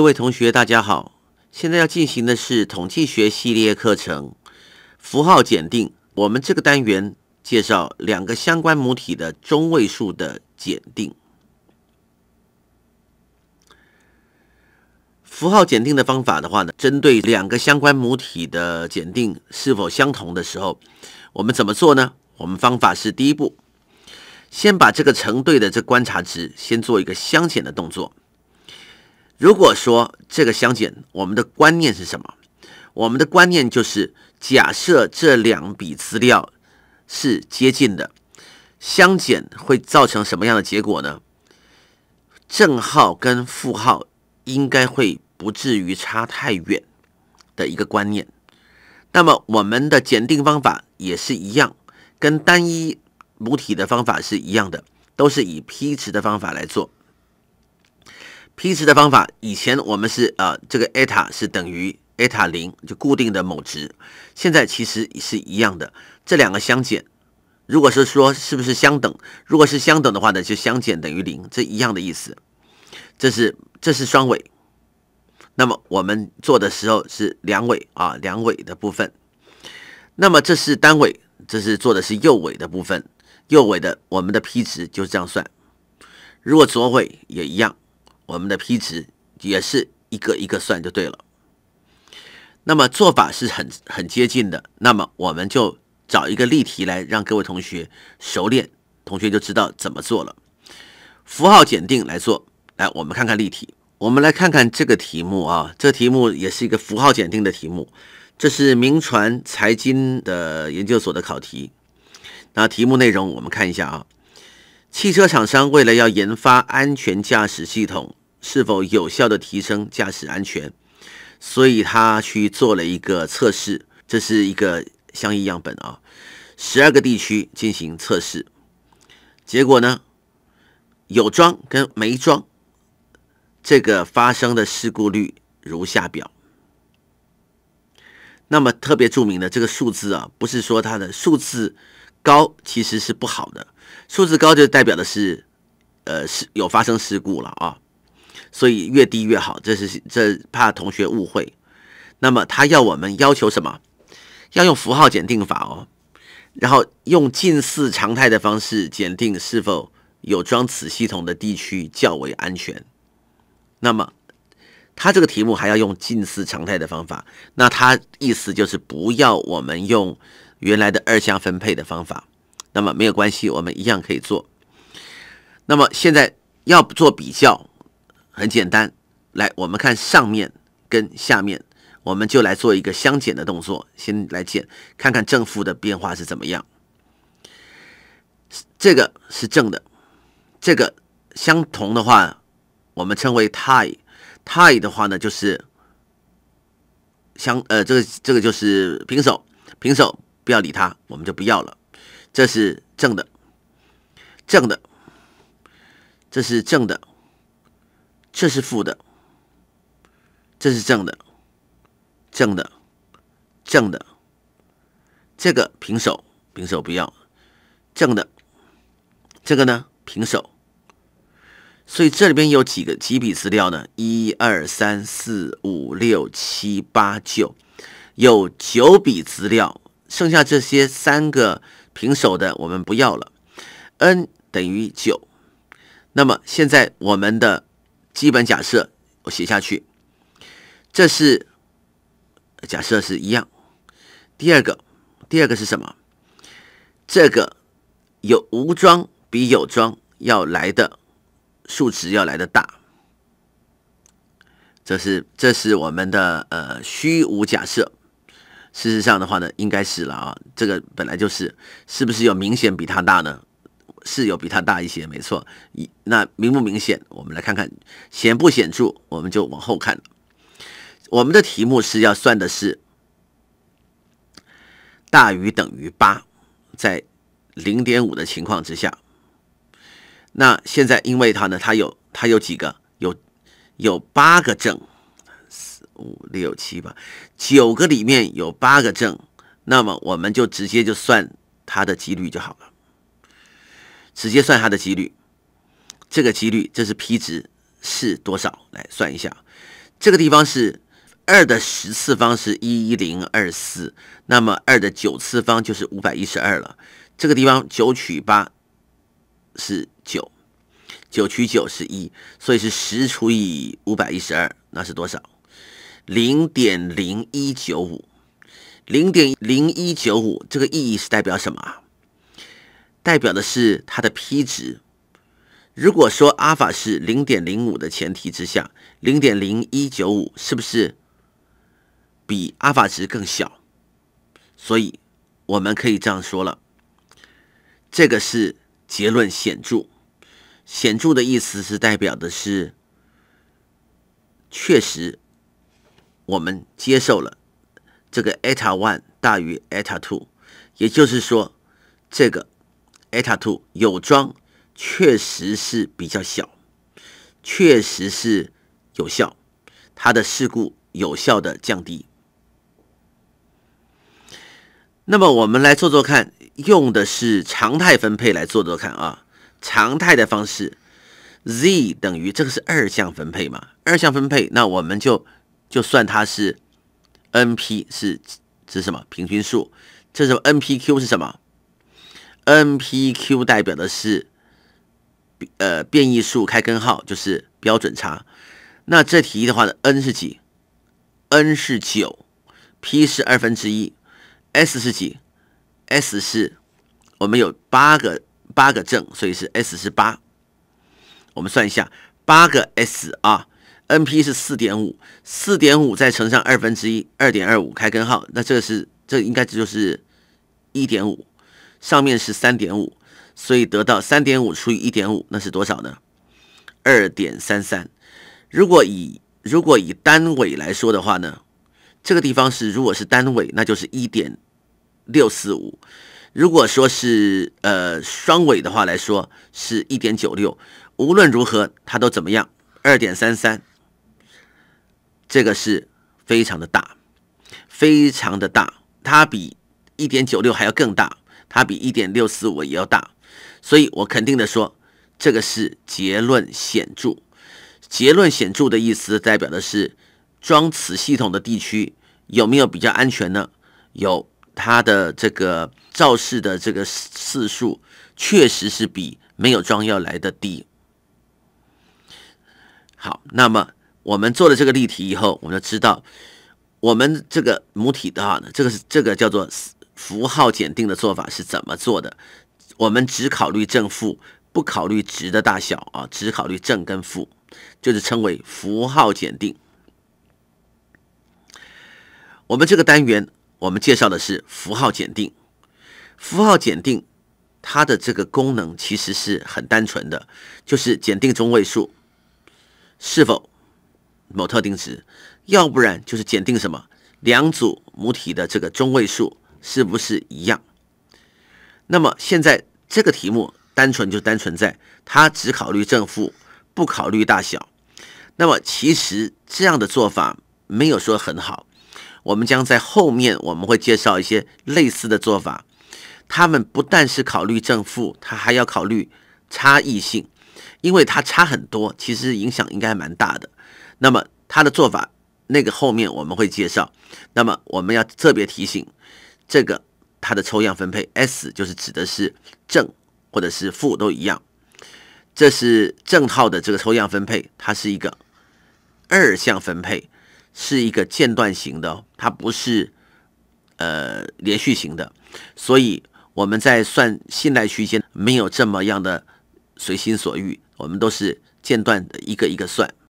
各位同学，大家好！现在要进行的是统计学系列课程符号检定。我们这个单元介绍两个相关母体的中位数的检定。符号检定的方法的话呢，针对两个相关母体的检定是否相同的时候，我们怎么做呢？我们方法是第一步，先把这个成对的这观察值先做一个相减的动作。如果说这个相减，我们的观念是什么？我们的观念就是假设这两笔资料是接近的，相减会造成什么样的结果呢？正号跟负号应该会不至于差太远的一个观念。那么我们的减定方法也是一样，跟单一母体的方法是一样的，都是以批值的方法来做。P 值的方法，以前我们是呃，这个 eta 是等于 eta 零，就固定的某值。现在其实是一样的，这两个相减。如果是说是不是相等，如果是相等的话呢，就相减等于零，这一样的意思。这是这是双尾。那么我们做的时候是两尾啊，两尾的部分。那么这是单尾，这是做的是右尾的部分。右尾的我们的 P 值就是这样算。如果左尾也一样。我们的 P 值也是一个一个算就对了，那么做法是很很接近的，那么我们就找一个例题来让各位同学熟练，同学就知道怎么做了。符号检定来做，来我们看看例题，我们来看看这个题目啊，这题目也是一个符号检定的题目，这是明传财经的研究所的考题。那题目内容我们看一下啊。汽车厂商为了要研发安全驾驶系统，是否有效的提升驾驶安全，所以他去做了一个测试，这是一个相应样本啊，十二个地区进行测试，结果呢，有装跟没装，这个发生的事故率如下表。那么特别著名的这个数字啊，不是说它的数字。高其实是不好的，数字高就代表的是，呃，是有发生事故了啊，所以越低越好，这是这怕同学误会。那么他要我们要求什么？要用符号检定法哦，然后用近似常态的方式检定是否有装此系统的地区较为安全。那么他这个题目还要用近似常态的方法，那他意思就是不要我们用。原来的二项分配的方法，那么没有关系，我们一样可以做。那么现在要做比较，很简单。来，我们看上面跟下面，我们就来做一个相减的动作。先来减，看看正负的变化是怎么样。这个是正的，这个相同的话，我们称为 tie。tie 的话呢，就是相呃，这个这个就是平手，平手。不要理他，我们就不要了。这是正的，正的，这是正的，这是负的，这是正的，正的，正的。这个平手，平手不要。正的，这个呢平手。所以这里边有几个几笔资料呢？一二三四五六七八九，有九笔资料。剩下这些三个平手的，我们不要了。n 等于九，那么现在我们的基本假设我写下去，这是假设是一样。第二个，第二个是什么？这个有无装比有装要来的数值要来的大，这是这是我们的呃虚无假设。事实上的话呢，应该是了啊，这个本来就是，是不是有明显比它大呢？是有比它大一些，没错。那明不明显？我们来看看显不显著？我们就往后看。我们的题目是要算的是大于等于八，在零点五的情况之下。那现在因为它呢，它有它有几个？有有八个正。五六七八九个里面有八个正，那么我们就直接就算它的几率就好了。直接算它的几率，这个几率这是 p 值是多少？来算一下，这个地方是二的十次方是一一零二四，那么二的九次方就是五百一十二了。这个地方九取八是九，九取九是一，所以是十除以五百一十二，那是多少？零点零一九五，零点零一九五，这个意义是代表什么？代表的是它的 p 值。如果说阿尔法是零点零五的前提之下，零点零一九五是不是比阿尔法值更小？所以我们可以这样说了，这个是结论显著。显著的意思是代表的是确实。我们接受了这个 eta one 大于 eta two，也就是说，这个 eta two 有装确实是比较小，确实是有效，它的事故有效的降低。那么我们来做做看，用的是常态分配来做做看啊，常态的方式，z 等于这个是二项分配嘛？二项分配，那我们就。就算它是 n p 是指什么平均数，这时候 n p q 是什么？n p q 代表的是呃变异数开根号就是标准差。那这题的话呢，n 是几？n 是九，p 是二分之一，s 是几？s 是，我们有八个八个正，所以是 s 是八。我们算一下，八个 s 啊。n p 是四点五，四点五再乘上二分之一，二点二五开根号，那这是这应该就是一点五，上面是三点五，所以得到三点五除以一点五，那是多少呢？二点三三。如果以如果以单尾来说的话呢，这个地方是如果是单尾，那就是一点六四五；如果说是呃双尾的话来说，是一点九六。无论如何，它都怎么样？二点三三。这个是非常的大，非常的大，它比一点九六还要更大，它比一点六四五也要大，所以我肯定的说，这个是结论显著。结论显著的意思，代表的是装此系统的地区有没有比较安全呢？有，它的这个肇事的这个次数，确实是比没有装要来的低。好，那么。我们做了这个例题以后，我们就知道我们这个母体的话呢，这个是这个叫做符号检定的做法是怎么做的。我们只考虑正负，不考虑值的大小啊，只考虑正跟负，就是称为符号检定。我们这个单元我们介绍的是符号检定，符号检定它的这个功能其实是很单纯的，就是检定中位数是否。某特定值，要不然就是检定什么两组母体的这个中位数是不是一样。那么现在这个题目单纯就单纯在它只考虑正负，不考虑大小。那么其实这样的做法没有说很好。我们将在后面我们会介绍一些类似的做法，他们不但是考虑正负，他还要考虑差异性，因为它差很多，其实影响应该蛮大的。那么他的做法，那个后面我们会介绍。那么我们要特别提醒，这个它的抽样分配 S 就是指的是正或者是负都一样。这是正号的这个抽样分配，它是一个二项分配，是一个间断型的，它不是呃连续型的。所以我们在算信赖区间没有这么样的随心所欲，我们都是间断的一个一个算。